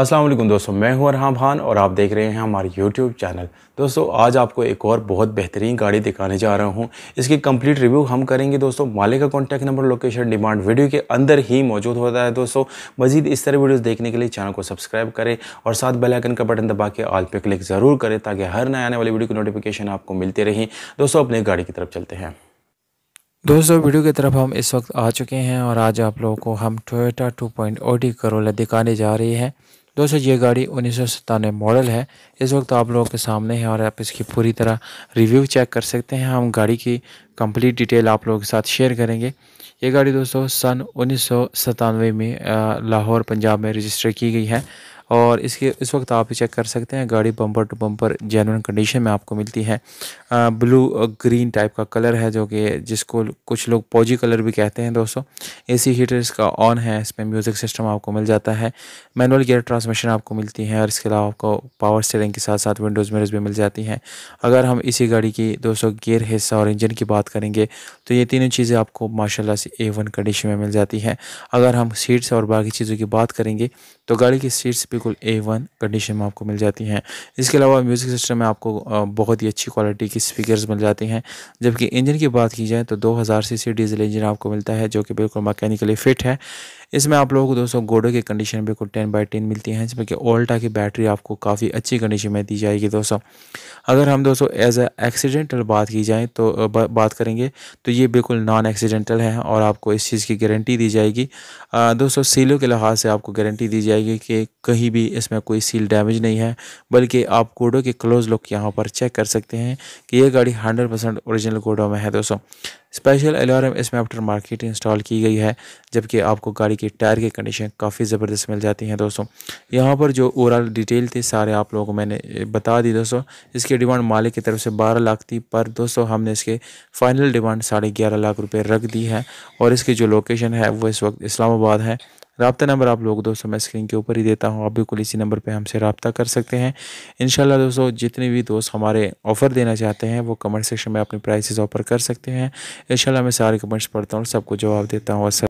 अस्सलाम वालेकुम दोस्तों मैं हूं अरहाम खान और आप देख रहे हैं हमारे YouTube चैनल दोस्तों आज आपको एक और बहुत बेहतरीन गाड़ी दिखाने जा रहा हूं इसकी कंप्लीट रिव्यू हम करेंगे दोस्तों मालिक का contact number location demand video के अंदर ही मौजूद होता है दोस्तों मजीद इस तरह वीडियोज़ देखने के लिए चैनल को सब्सक्राइब करें और साथ बेलाइकन का बटन दबा के आल पर क्लिक ज़रूर करें ताकि हर नए आने वाली वीडियो की नोटिफिकेशन आपको मिलती रहें दोस्तों अपने गाड़ी की तरफ चलते हैं दोस्तों वीडियो की तरफ हम इस वक्त आ चुके हैं और आज आप लोगों को हम टोयोटा 2.0 पॉइंट करोला दिखाने जा रही है दोस्तों ये गाड़ी उन्नीस सौ मॉडल है इस वक्त आप लोगों के सामने है और आप इसकी पूरी तरह रिव्यू चेक कर सकते हैं हम गाड़ी की कंप्लीट डिटेल आप लोगों के साथ शेयर करेंगे ये गाड़ी दोस्तों सन उन्नीस में लाहौर पंजाब में रजिस्टर की गई है और इसके इस वक्त आप चेक कर सकते हैं गाड़ी bumper to bumper genuine condition में आपको मिलती है ब्लू ग्रीन टाइप का कलर है जो कि जिसको कुछ लोग पौजी कलर भी कहते हैं दोस्तों एसी हीटर इसका ऑन है इसमें म्यूज़िक सिस्टम आपको मिल जाता है मैनुअल गियर ट्रांसमिशन आपको मिलती है और इसके अलावा आपको पावर स्टेरिंग के साथ साथ विंडोज़ मिरर्स भी मिल जाती हैं अगर हम इसी गाड़ी की दोस्तों गियर हिस्सा और इंजन की बात करेंगे तो ये तीनों चीज़ें आपको माशाला से ए वन कंडीशन में मिल जाती हैं अगर हम सीट्स और बाकी चीज़ों की बात करेंगे तो गाड़ी की सीट्स भी बिल्कुल ए वन कंडीशन में आपको मिल जाती हैं इसके अलावा म्यूज़िक सिस्टम में आपको बहुत ही अच्छी क्वालिटी की स्पीकर्स मिल जाती हैं जबकि इंजन की बात की जाए तो 2000 सीसी डीजल इंजन आपको मिलता है जो कि बिल्कुल मैकेनिकली फिट है इसमें आप लोगों को दोस्तों गोडो की कंडीशन बिल्कुल टेन बाई टेन मिलती है जिसमें कि ओल्टा की बैटरी आपको काफ़ी अच्छी कंडीशन में दी जाएगी दोस्तों अगर हम दोस्तों एज ए एक्सीडेंटल बात की जाए तो बात करेंगे तो ये बिल्कुल नॉन एक्सीडेंटल है और आपको इस चीज़ की गारंटी दी जाएगी दोस्तों सीलों के लिहाज से आपको गारंटी दी जाएगी कि कहीं भी इसमें कोई सील डैमेज नहीं है बल्कि आप गोडो के क्लोज लुक यहाँ पर चेक कर सकते हैं कि ये गाड़ी हंड्रेड परसेंट ओरिजिनल गोडो में है दोस्तों स्पेशल अलार्म इसमें आफ्टर मार्केट इंस्टॉल की गई है जबकि आपको गाड़ी कि टायर की कंडीशन काफ़ी ज़बरदस्त मिल जाती हैं दोस्तों यहाँ पर जो ओवरऑल डिटेल थे सारे आप लोगों को मैंने बता दी दोस्तों इसकी डिमांड मालिक की तरफ से बारह लाख थी पर दोस्तों हमने इसके फाइनल डिमांड साढ़े ग्यारह लाख रुपये रख दी है और इसकी जो लोकेशन है वो इस वक्त इस्लामाबाद है रबता नंबर आप लोग दोस्तों मैं स्क्रीन के ऊपर ही देता हूँ आप बिल्कुल इसी नंबर पर हमसे रबता कर सकते हैं इन दोस्तों जितने भी दोस्त हमारे ऑफ़र देना चाहते हैं वो कमेंट सेक्शन में अपने प्राइसेस ऑफर कर सकते हैं इन मैं सारे कमेंट्स पढ़ता हूँ सबको जवाब देता हूँ